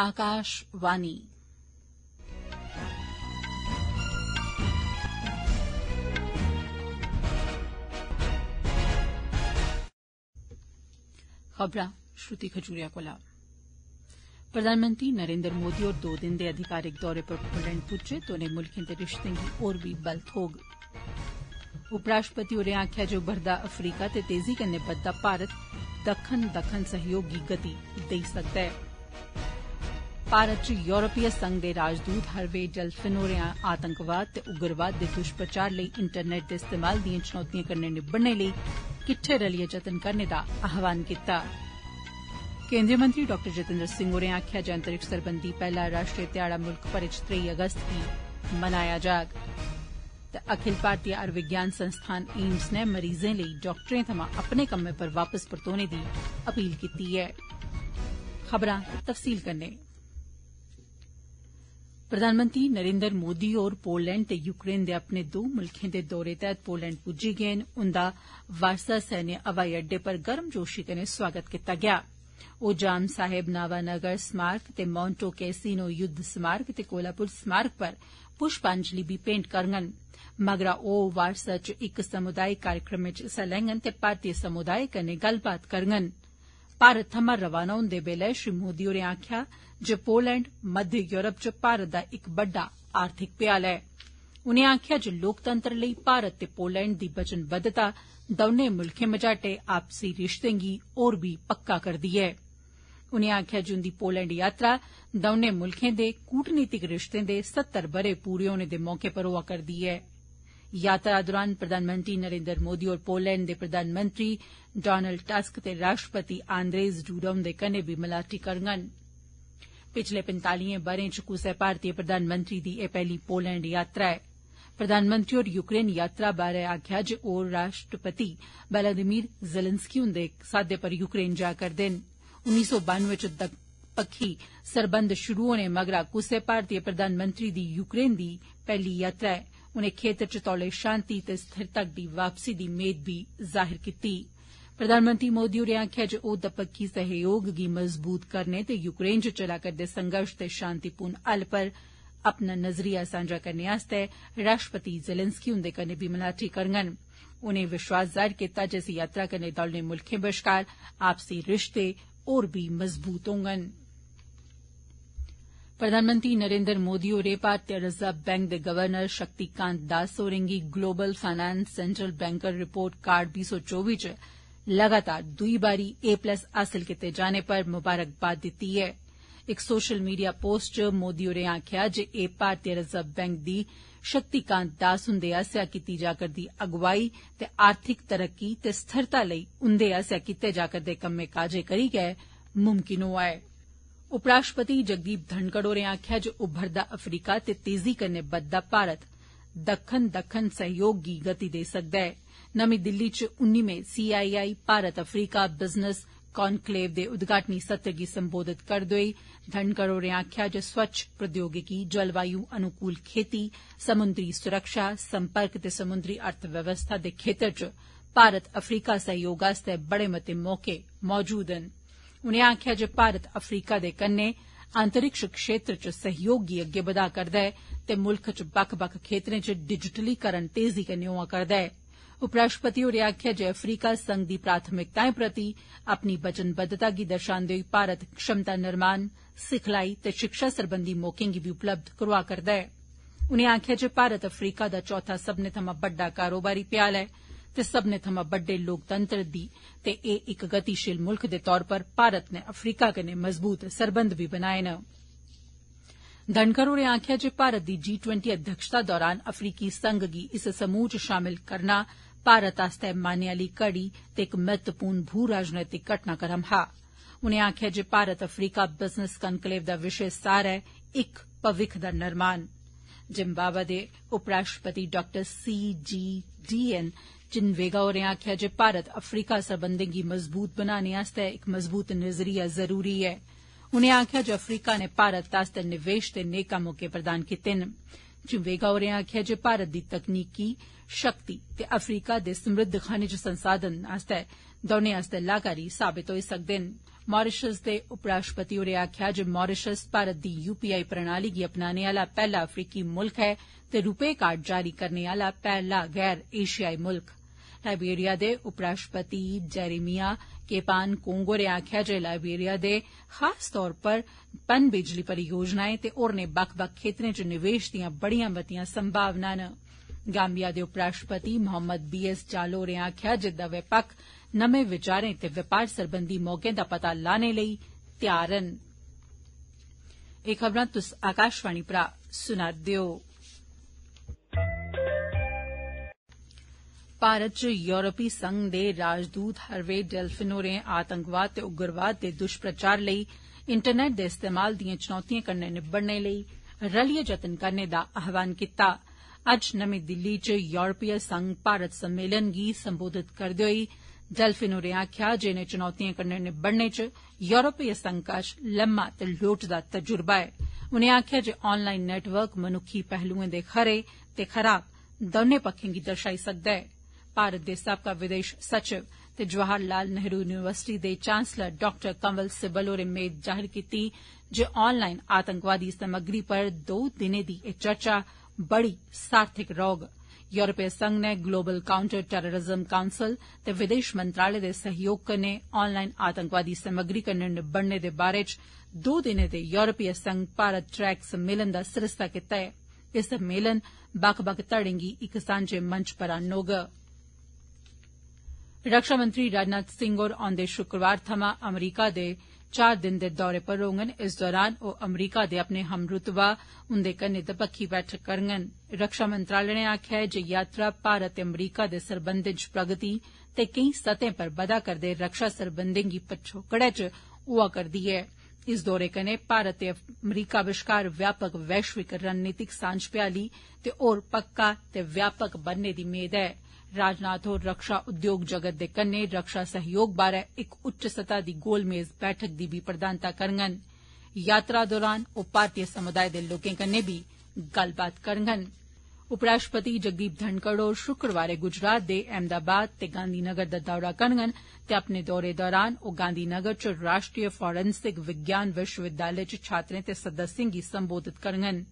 आकाशवाणी श्रुति Khajuria Cola प्रधानमंत्री नरेंद्र मोदी और दो दिन दे अधिकारिक दौरे पर पोलैंड पुज्जे दौनें मुल्खें दे रिश्तें गी और भी बल थ्होग उपराष्ट्रपति होरें आक्खेआ जे उभरदा अफ्रीका ते तेजी कन्नै बधदा भारत दक्खन दक्खन सैह्योग गी गति देई सकदा ऐ भारत च यूरोपीय संघ दे राजदूत हरवे डोल्फिन होरें आतंकवाद ते उग्रवाद दे दुष्प्रचार लेई इंटरनेट दे इस्तेमाल दिएं चुनौतिएं कन्नै निबड़ने लेई किट्ठे रलियै जतन करने दा आह्वान कीता केन्द्रीय मंत्री डॉ जितेन्द्र सिंह होरें आक्खेआ जे अंतरिक्ष सरबंधी पैहला राष्ट्रीय ध्याड़ा मुल्ख भरै च त्रेई अगस्त गी मनाया जाग ते अखिल भारतीय आयुर्विज्ञान संस्थान एम्स नै मरीजें लेई डाक्टरें थमां अपने कम्मै पर वापस परतोने दी अपील कीती ऐ प्रधानमंत्री नरेन्द्र मोदी होर पोलैंड ते यूक्रेन दे अपने दो मुल्खें दे दौरे तैहत पोलैंड पुज्जी गे न उन्दा वारसा सैन्य हवाई अड्डे पर गर्मजोशी कन्नै सोआगत कीता गेआ ओ जाम साहेब नावा नगर स्मारक ते माउंट कैसिनो युद्ध स्मारक ते कोलापुर स्मारक पर पुष्पांजलि बी भेंट करगंन मगरा ओ वारसा च इक समुदायिक कार्यक्रम च हिस्सा लैंगन ते भारतीय समुदाय कन्नै गल्लबात करगंन भारत थमां रवाना हुंदे बेल्लै श्री मोदी होरें आक्खेआ जे पोलैंड मध्य यूरोप च भारत दा इक बड्डा आर्थिक भ्याल ऐ उनें आक्खेआ जे लोकतंत्र लेई भारत ते पोलैंड दी वचनबद्वता दौनें मुल्खें मझाटे आपसी रिश्तें गी होर बी पक्का करदी ऐ उनें आक्खेआ जे उंदी पोलैंड यात्रा दौनें मुल्खें दे कूटनीतिक रिश्तें दे सत्तर बरे पूरे होने दे मौके पर होआ करदी ऐं यात्रा दौरान प्रधानमंत्री नरेन्द्र मोदी और पोलैंड दे प्रधानमंत्री डोनाल्ड टस्क ते राष्ट्रपति आंद्रेज डूडा हुंदे कन्नै भी मलाटी करगन पिछले पंजतालिएं ब'रें च कुसै भारतीय प्रधानमंत्री दी एह् पहली पोलैंड यात्रा ऐ प्रधानमंत्री होर यूक्रेन यात्रा बारै आक्खेआ जे ओ राष्ट्रपति वलादिमीर ज़िलंसकी हुंदे साद्दे पर यूक्रेन जा करदे न उन्नीस सौ बानवे च दपक्खी सरबंध शुरू होने मगरा कुसै भारतीय प्रधानमंत्री दी यूक्रेन दी पहली यात्रा ऐ उनें क्षेत्र च तौले शांति ते स्थिरता दी वापसी दी मेद बी जाहिर कीती प्रधानमंत्री मोदी होरें आक्खेआ जे ओ दपक्खी सहयोग गी मजबूत करने ते यूक्रेन च चला करदे संघर्ष ते शांतिपूर्ण हल पर अपना नज़रिया सांझा करने आस्तै राष्ट्रपति जेलेंस्की हुंदे कन्नै बी मलाटी करङन उनें विश्वास जाहिर कीता जे इस यात्रा कन्नै दौनें मुल्खें बश्कार आपसी रिश्ते होर बी मजबूत होंगन प्रधानमंत्री नरेन्द्र मोदी होरें भारतीय रिजर्व बैंक दे गवर्नर शक्तिकांत दास होरें गी global finance central banker report card बीह् सौ चौबी च लगातार दुई बारी ए प्लस हासल कीते जाने पर ममारकबाद दित्ती ऐ इक सोशल मीडिया पोस्ट च मोदी होरें आक्खेआ जे एह् भारतीय रिजर्व बैंक दी शक्तिकांत दास हुन्दे आस्सेआ कीती जा करदी अगुवाई ते आर्थिक तरक्की ते स्थिरता लेई उन्दे आस्सेआ कीते जा करदे कम्में काजें करी गै मुमकिन होआ ऐ उपराष्ट्रपति जगदीप धन होरें आक्खेआ जे उभरदा अफ्रीका ते तेजी कन्नै बद्दा भारत दक्खन दक्खन सहयोग गी गति देई सकदा ऐ नमीं दिल्ली च उन्नीमें C I I Bharat Africa business conclave दे उद्घाटनी सत्र गी सम्बोधित करदे होई धनखड़ होरें आक्खेआ जे स्वच्छ प्रोद्योगिकी जलवायु अनुकूल खेती समुन्द्री सुरक्षा सम्पर्क ते समुन्द्री अर्थ व्यवस्था दे क्षेत्र च भारत अफ्रीका सहयोग आस्तै बड़े मते मौके मौजूद हे उनें आक्खेआ जे भारत अफ्रीका दे कन्नै अंतरिक्ष क्षेत्र च सहयोग गी अग्गै बदा करदा ऐ ते मुल्ख च बक्ख बक्ख क्षेत्रें च डिजिटलीकरण तेजी कन्नै होआ करदा ऐ उपराष्ट्रपति होरें आक्खेआ जे अफ्रीका संघ दी प्राथमिकताएं प्रति अपनी वचनबद्वता गी दर्शान्दे होई भारत क्षमता निर्माण सिखलाई ते षिक्षा सरबंधी मौके गी बी उपलब्ध करोआ करदा ऐ उनें आक्खेआ जे भारत अफ्रीका दा चौथा सब्बने थवां बड्डा कारोबारी भ्याल ऐ ते सबने थमां बड्डे लोकतंत्र दी ते एह् इक गतिशील मुल्ख दे तौर पर भारत ने अफ्रीका कन्नै मजबूत सरबंध भी बनाए न धनखड़ होरें आक्खेआ जे भारत दी जी ट्वेंटी अध्यक्षता दौरान अफ्रीकी संघ गी इस समूह च शामिल करना भारत आस्तै मानने आली घड़ी ते इक महत्वपूर्ण भू राजनीतिक घटनाक्रम हा उनें आक्खेआ जे भारत अफ्रीका बिजनेस कनकलेव दा विशे सार ऐ इक भविक्ख दा निर्माण जिम्बावा दे उपराष्ट्रपति डॉ सी जी डी एन चिनवेगा होरें आक्खेआ जे भारत अफ्रीका सरबंधें गी मजबूत बनाने आस्तै इक मजबूत नज़रिया जरूरी ऐ उनें आक्खेआ जे अफ्रीका नै भारत आस्तै निवेश ते नेकां मौके प्रदान कीते न चिनवेगा होरें आक्खेआ जे भारत दी तकनीकी शक्ति ते अफ्रीका दे समृद्ध खनिज संसाधन दौनें आस्तै लाहकारी साबित होई सकदे न मारिशस दे उपराष्ट्रपति होरें आक्खेआ जे मारिशस भारत दी यूपीआई प्रणाली गी अपनाने आला पहला अफ्रीकी मुल्ख ऐ ते रुपे कार्ड जारी करने आला पहला गैर एशियाई मुल्ख लाइबेरिया दे उपराष्ट्रपति जेरेमिया केपान कोंग होरें आक्खेआ जे लाइबेरिया दे खास तौर पर पन बिजली परियोजनाएं ते होरने बक्ख बक्ख क्षेत्रें च निवेश दियां बड़ियां मतियां संभावना न गाम्बिया दे उपराष्ट्रपति मोहम्मद बी एस चालो होरें आक्खेआ जे दवै पक्ख नमें विचारें ते व्यापार सरबंधी मौके दा पता लाने लेई तैयार न भारत च यूरोपीय संघ दे राजदूत हर्वे डेल्फिन होरें आतंकवाद ते उग्रवाद दे दुष्प्रचार लेई इंटरनेट दे इस्तेमाल दिएं चुनौतिएं कन्नै निबड़ने लेई रलियै जतन करने दा आह्वान कीता अज्ज नमीं दिल्ली च यूरोपीय संघ भारत सम्मेलन गी सम्बोधित करदे होई डेल्फिन होरें आक्खेआ जे इनें चुनौतिएं कन्नै निबड़ने च यूरोपीय संघ कश लम्मा ते लोड़चदा तजुर्बा ऐ उनें आक्खेआ जे ऑनलाइन नेटवर्क मनुक्खी पैहलुएं दे खरे ते खराब दौनें पक्खें गी दर्शाई सकदा ऐं भारत दे साबका विदेश सचिव ते जवाहर लाल नेहरू युनिवर्सिटी दे चांसलर डॉ कंवल सिब्बल होरें मेद जाहिर कीती जे ऑनलाइन आतंकवादी समग्री पर दो दिनें दी एह् चर्चा बड़ी सार्थक रौह्ग यूरोपीय संघ नै ग्लोबल काउंटर टैररिजम काउंसल ते विदेश मंत्रालय दे सहयोग कन्नै ऑनलाइन आतंकवादी समग्री कन्नै निबड़ने दे बारे च दो दिनें दे यूरोपीय संघ भारत ट्रैक सम्मेलन दा सरिस्ता कीता ऐ एह् सम्मेलन बक्ख बक्ख धड़े गी इक सांझे मंच पर आनौग रक्षामंत्री राजनाथ सिंह होर औंदे षुक्रवार थमां अमरीका दे चार दिन दे दौरे पर होंगन इस दौरान ओ अमरीका दे अपने हमरुतबा हुन्दे कन्नै दपक्खी बैठक करगंन रक्षा मंत्रालय नै आक्खेआ जे यात्रा भारत ते अमरीका दे सरबंधें च प्रगति ते केंई सतहें पर बधा करदे रक्षा सरबंधें गी पछोकड़ै च होआ करदी ऐ इस दौरे कन्नै भारत ते अमरीका बश्कार व्यापक वैष्विक रणनीतिक सांझ भ्याली ते होर पक्का ते व्यापक बनने दी मेद ऐं राजनाथ होर रक्षा उद्योग जगत दे कन्नै रक्षा सहयोग बारै इक उच्च स्तह दी गोलमेज़ बैठक दी बी प्रधानता करगंन यात्रा दौरान ओ भारतीय समुदाय दे लोकें कन्नै बी गल्लबात करगंन उपराश्ट्रपति जगदीप धनखड़ होर शुक्रवारें गुजरात दे अहमदाबाद ते गांधीनगर दा दौरा करगंन ते अपने दौरे दौरान ओ गांधीनगर च राष्ट्रीय फौरेंसिग विज्ञान विश्वविद्यालय च छात्रें ते सदस्यें गी सम्बोधित करगंन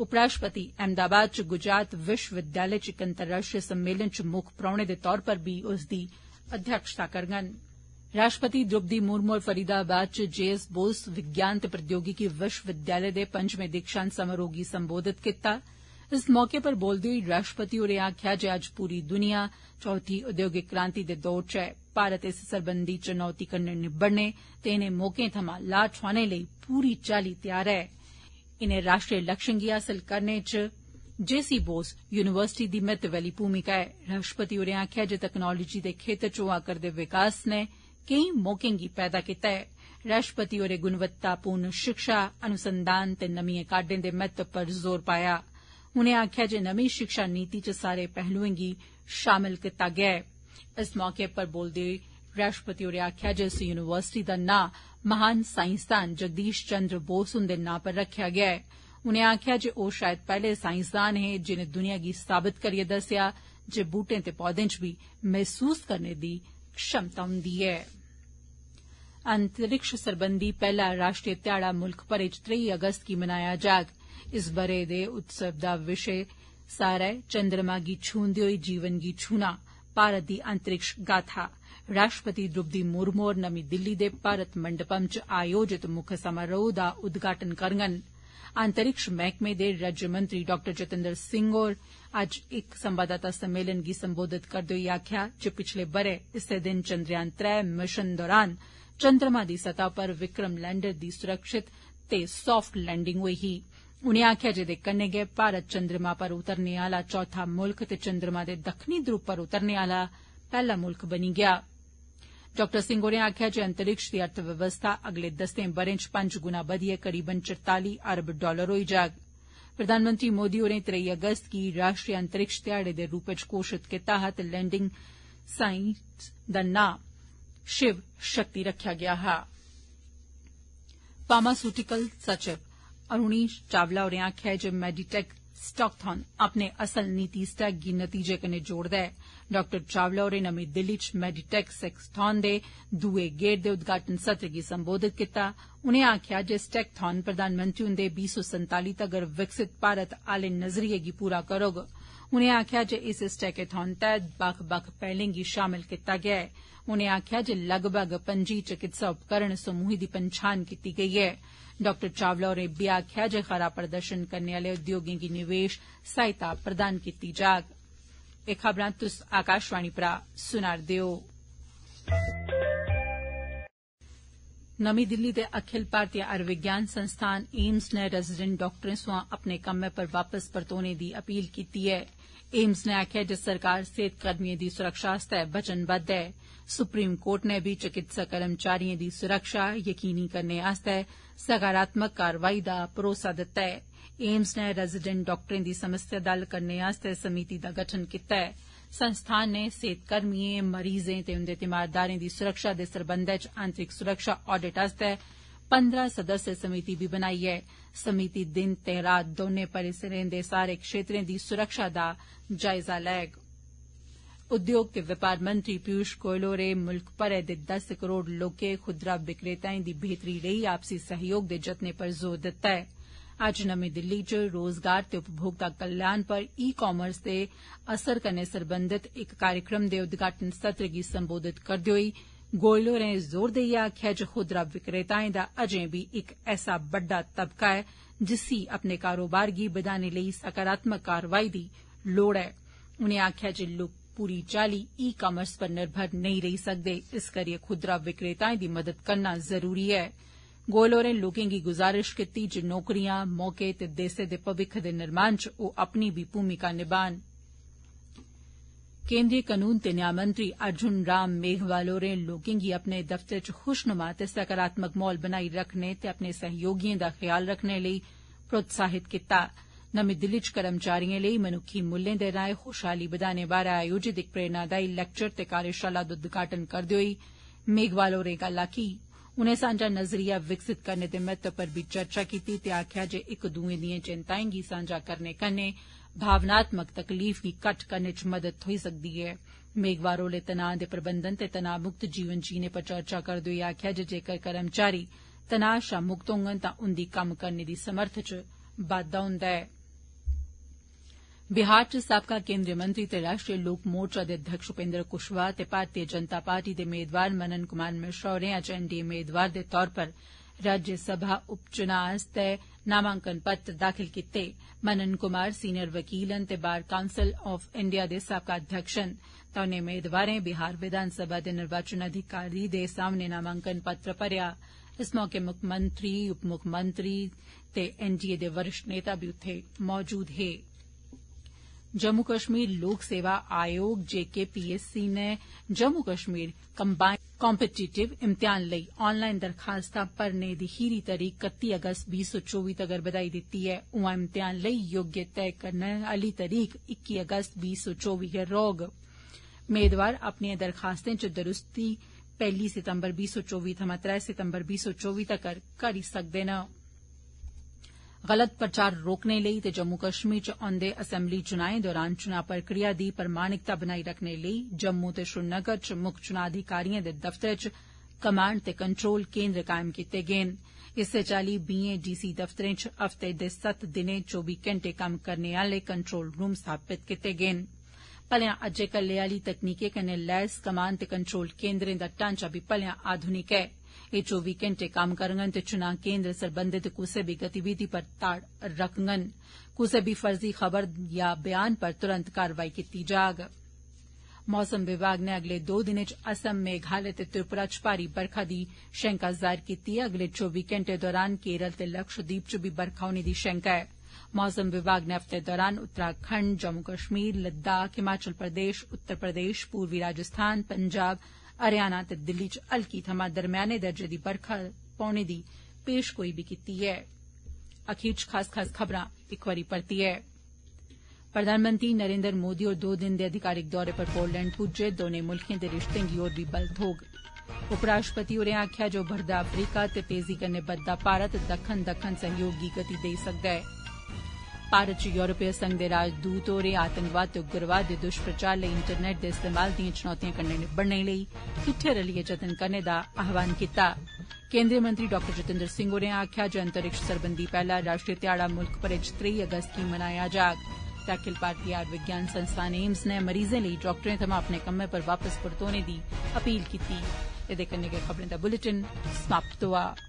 उपराष्ट्रपति अहमदाबाद च गुजरात विश्वविद्यालय च इक अंतर्राष्ट्रीय सम्मेलन च मुक्ख परौहने दे तौर पर भी उसदी अध्यक्षता करङन राष्ट्रपति द्रौपदी मुर्मू और फरीदाबाद च जे एस बोस विज्ञान ते प्रौद्योगिकी विश्वविद्यालय दे पंजमें दीक्षांत समारोह गी संबोधित कीता इस मौके पर बोलदे होई राष्ट्रपति होरें आक्खेआ जे अज्ज पूरी दुनिया चौथी उद्योगिक क्रांति दे दौर च ऐ भारत इस सरबंधी चुनौती कन्नै निबड़ने ते इनें मौकें थमां लाह ठोआने लेई पूरी चाली तैयार ऐ इनें राष्ट्रीय लक्ष्यें गी हासल करने च जे सी बोस युनिवर्सिटी दी महत्वै आली भूमिका ऐ राष्ट्रपति होरें आक्खेआ जे तकनालोजी दे क्षेत्र च होआ करदे विकास नै केई मौकें गी पैदा कीता ऐ राष्ट्रपति होरें गुणवत्तापूर्ण शिक्षा अनुसंधान ते नमिएं काहडें दे महत्व पर जोर पाया उनें आक्खेआ जे नमीं शिक्षा नीति च सारे पहलुएं गी शामल कीता गेआ ऐ इस मौके पर बोलदे होई राष्ट्रपति होरें आक्खेआ जे इस युनिवर्सिटी दा नां महान साइंसदान जगदीश चंद्र बोस हुंदे नां पर रक्खेआ गेआ ऐ उनें आक्खेआ जे ओ शायद पहले साइंसदान हे जिनें दुनिया गी साबित करियै दस्सेआ जे बूहटे ते पौधें च बी मसूस करने दी क्षमता हुंदी ऐ अंतरिक्ष सरबंधी पहला राष्ट्रीय ध्याड़ा मुल्ख भरे च त्रेई अगस्त गी मनाया जाग इस बरे दे उत्सव दा विषय सारा चंद्रमा गी छूंदे होई जीवन गी छूना भारत दी अंतरिक्ष गाथा राष्ट्रपति द्रौपदी मुर्मू होर नमीं दिल्ली दे भारत मंडपम च आयोजित मुक्ख समारोह दा उदघाटन करङन अंतरिक्ष मैहकमे दे राज्यमंत्री डॉ जितेन्द्र सिंह होर अज्ज इक संवाददाता सम्मेलन गी संबोधित करदे होई आक्खेआ जे पिछले बरे इस्सै दिन चंद्रयान त्रै मिशन दौरान चंद्रमा दी सतह पर विक्रम लैंडर दी सुरक्षित ते सॉफ्ट लैंडिंग होई ही उनें आक्खेआ जेदे कन्नै गै भारत चंद्रमा पर उतरने आला चौथा मुल्ख ते चंद्रमा दे दक्खनी ध्रुव पर उतरने आला पैहला मुल्ख बनी गेआ ऐ डॉ सिंह होरें आक्खेआ जे अंतरिक्ष दी अर्थव्यवस्था अगले दस्सें ब'रें च पंज गुणा बधियै करीबन चरताली अरब डालर होई जाग प्रधानमंत्री मोदी होरें त्रेई अगस्त गी राष्ट्रीय अंतरिक्ष ध्याड़े दे रूपै च घोषित कीता हा ते लैंडिंग साइट दा नां शिव शक्ति रक्खेआ गेआ हा फार्मास्यूटिकल सचिव अरूणी चावला होरें आक्खेआ जे मेडीटेक स्टाकथान अपने असल नीति स्टैक गी नतीजे कन्नै जोड़दा ऐ डॉ चावला होरें नमीं दिल्ली च मेडिटेक सैक्सथान दे दुए गेड़ दे उदघाटन सत्र गी संबोधित कीता उनें आक्खेआ जे इस प्रधानमंत्री हुन्दे बीह् सौ संताली तगर विकसित भारत आले नज़रिये गी पूरा करोग उनें आक्खेआ जे इस सैकथान तैहत बक्ख बक्ख पैहलें गी शामल कीता गेआ ऐ उनें आक्खेआ जे लगभग पं'जी चिकित्सा उपकरण समूह दी पंछान कीती गई ऐ डॉ चावला होरें इब्बी आक्खेआ जे खरा प्रदर्शन करने आले उद्योगें गी निवेश सहायता प्रदान कीती जाग एह् खबरां तुस आकाशवाणी परा सुना'रदे ओ नमीं दिल्ली दे अखिल भारतीय आयुर्विज्ञान संस्थान एम्स ने रेजिडेंट डाक्टरें सोयां अपने कम्मै पर वापस परतोने दी अपील कीती ऐ एम्स ने आक्खेआ जे सरकार सेहत कर्मिएं दी सुरक्षा आस्तै वचनबद्ध ऐ सुप्रीम कोर्ट ने भी चिकित्सा कर्मचारियों दी सुरक्षा यकीनी करने आस्तै सकारात्मक कारवाई दा भरोसा दित्ता ऐ एम्स ने रेजिडेंट डॉक्टरें दी समस्या दल करने आस्तै का दा गठन कीता ऐ संस्थान नै सेहतकर्मिएं मरीजें ते उन्दे तीमारदारें दी सुरक्षा दे सरबंधै च आंतरिक सुरक्षा आडिट आस्तै पंद्रह सदस्य समिति बी बनाई ऐ समिति दिन ते रात दौनें परिसरें दे सारे क्षेत्रें दी सुरक्षा दा जायजा लैग उद्योग ते व्यापार मंत्री पीयूष गोयल होरें मुल्ख भरै दे दस करोड़ लोकें खुदरा विक्रेताएं दी बेहतरी लेई आपसी सहयोग दे जतने पर जोर दित्ता ऐ अज्ज नमीं दिल्ली च रोजगार ते उपभोक्ता कल्याण पर ई कामर्स दे असर कन्नै सरबंधत इक कार्यक्रम दे उद्घाटन सत्र गी संबोधित करदे होई गोयल होरें जोर देइयै आक्खेआ जे खुदरा विक्रेताएं दा अजें बी इक ऐसा बड्डा तबका ऐ जिसी अपने कारोबार गी बदाने लेई सकारात्मक कारवाई दी लोड़ ऐ उनें आक्खेआ जे लोक पूरी चाली ई कामर्स पर निर्भर नेई रेई सकदे इस करियै खुदरा विक्रेताएं दी मदद करना जरूरी ऐ गोयल होरें लोकें गी गुजारिश कीती जे नौकरियां मौके ते देसै दे भविक्ख दे निर्माण च ओ अपनी बी भूमिका निभान केन्द्रीय कानून ते न्याय मंत्री अर्जुन राम मेघवाल होरें लोकें गी अपने दफ्तर च खुशनुमा ते सकारात्मक माहौल बनाई रखने ते अपने सहयोगियें दा ख्याल रखने लेई प्रोत्साहित कीता नमीं दिल्ली च कर्मचारियें लेई मनुक्खी मुल्लें दे राएं खुशहाली बदाने बारै आयोजित इक प्रेरणादायी लैक्चर ते कार्यशाला दा उद्घाटन करदे होई मेघवाल होरें गल्ल आक्खी उनें सांझा नजरिया विकसित करने दे महत्वै पर बी चर्चा कीती ते आक्खेआ जे इक दुए दिएं चिन्ताएं गी सांझा करने कन्नै भावनात्मक तकलीफ गी घट्ट करने च मदद थ्होई सकदी ऐ मेदवार होरें तनाव दे प्रबंधन ते तना मुक्त जीवन जीने पर चर्चा करदे होई आक्खेआ जे जेकर कर्मचारी तनाव शा मुक्त होंगन तां उन्दी कम्म करने दी समर्थ च बाद्दा हुन्दा हा बिहार च साबका केन्द्रीय मंत्री ते राष्ट्रीय लोक मोर्चा दे अध्यक्ष उपेन्द्र कुशवाहा ते भारतीय जनता पार्टी दे मेदवार मनन कुमार मिश्रा होरें अज्ज एनडीए मेदवार दे तौर पर राज्यसभा उपचुनाव आस्तै नामांकन पत्र दाखिल कीते मनन कुमार सीनियर वकील न ते बार काउंसल आफ इंडिया दे साबका अध्यक्ष न दौनें मेदवारें बिहार विधानसभा दे निर्वाचन अधिकारी दे सामने नामांकन पत्र भरेआ इस मौके मुक्खमंत्री उप ते एनडीए दे वरिष्ठ नेता बी उत्थे मौजूद हे जम्मू कश्मीर लोक सेवा आयोग जेकेपीएससी ने जम्मू कश्मीर कम्पीटिटिव इम्तिहान लेई ऑनलाइन दरखास्तां भरने दी खीरी तरीक कत्ती अगस्त बीह् सौ चौबी तगर बधाई दित्ती ऐ उआं इम्तिहान लेई योग्य तय करने आली तरीक इक्की अगस्त बीह् सौ चौबी गै रौह्ग मेदवार अपनिएं दरखास्तें च दरूस्ती पहली सितम्बर बीह् सौ चौबी थमां त्रै सितम्बर बीह् सौ चौबी तगर करी सकदे हे गलत प्रचार रोकने लेई ते जम्मू कश्मीर च औंदे असैम्बली चुनाएं दौरान चुनां प्रक्रिया दी प्रमाणिकता बनाई रखने लेई जम्मू ते श्रीनगर च मुक्ख चुनां अधिकारियों दे दफ्तर च कमांड ते कंट्रोल केन्द्र कायम कीते गे न इस्सै चाल्ली बीए डीसी दफ्तरें च हफ्ते दे सत्त दिनें चौबी घंटे कम्म करने आले कंट्रोल रूम स्थापित कीते गे भलेया अज्जै कल्लै आली तकनीकें कन्नै लैस कमान ते कंट्रोल केन्द्रें दा ढांचा बी भलेया आधुनिक ऐ एह् चौबी घंटे कम्म करङन ते चुनां केन्द्र सरबंधित कुसै बी गतिविधि पर ताड़ रक्खङन कुसै बी फर्जी खबर या बयान पर तुरंत कारवाई कीती जाग मौसम विभाग नै अगले दो दिनें च असम मेघालय ते त्रिपुरा च भारी बरखा दी शैंका जाहिर कीती ऐ अगले चौबी घंटे दौरान केरल ते लक्षद्वीप च बी बरखा होने दी शैंका ऐ मौसम विभाग ने हफ्ते दौरान उत्तराखंड जम्मू कश्मीर लद्दाख हिमाचल प्रदेश उत्तर प्रदेश पूर्वी राजस्थान पंजाब हरियाणा ते दिल्ली च हल्की थमां दरम्याने दर्जे दी बरखा पौने दी पेशगोई भी कीती ऐ प्रधानमंत्री नरेन्द्र मोदी होर दो दिन दे अधिकारिक दौरे पर पोलैंड पुज्जे दौनें मुल्खें दे रिश्तें गी होर भी बल थोग उपराष्ट्रपति होरें आक्खेआ जे उभरदा अफ्रीका ते तेजी कन्नै बददा भारत दक्खन दक्खन सहयोग गी गति देई सकदा ऐ भारत च यूरोपीय संघ दे राजदूत होरें आतंकवाद ते उग्रवाद दे दुष्प्रचार लेई इंटरनेट दे इस्तेमाल दिएं चुनौतिएं कन्नै निबड़ने लेई किट्ठे रलियै जतन करने दा आह्वान कीता केन्द्रीय मंत्री डाक्टर जितेन्द्र सिंह होरें आक्खेआ जे अंतरिक्ष सरबंधी पैहला राष्ट्रीय ध्याड़ा मुल्ख भरै च त्रेई अगस्त गी मनाया जाग ते अखिल भारतीय आयुर्विज्ञान संस्थान एम्स नै मरीजें लेई डाक्टरें थमां अपने कम्मै पर वापस परतोने दी अपील कीती ऐ